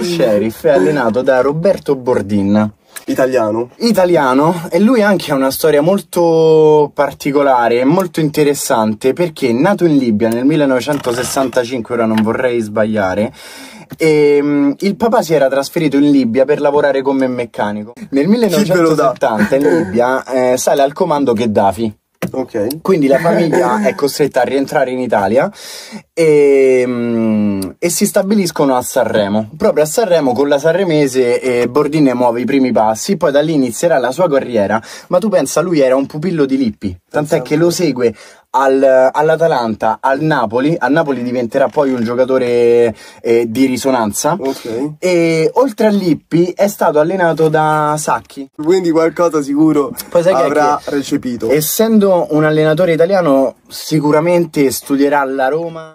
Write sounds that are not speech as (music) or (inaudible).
Lo mm. sheriff è allenato da Roberto Bordin. Italiano. Italiano e lui anche ha una storia molto particolare e molto interessante perché è nato in Libia nel 1965, ora non vorrei sbagliare, e, mm, il papà si era trasferito in Libia per lavorare come meccanico. Nel 1970 in Libia eh, sale al comando Gheddafi Okay. Quindi la famiglia (laughs) è costretta a rientrare in Italia e, ehm, e, si stabiliscono a Sanremo. Proprio a Sanremo con la Sanremese eh, Bordine muove i primi passi, poi da lì inizierà la sua carriera. Ma tu pensa, lui era un pupillo di Lippi, tant'è Pensavo. che lo segue al, all'Atalanta, al Napoli, al Napoli diventerà poi un giocatore eh, di risonanza okay. e oltre a Lippi è stato allenato da Sacchi. Quindi qualcosa sicuro avrà recepito. Essendo un allenatore italiano sicuramente studierà la Roma.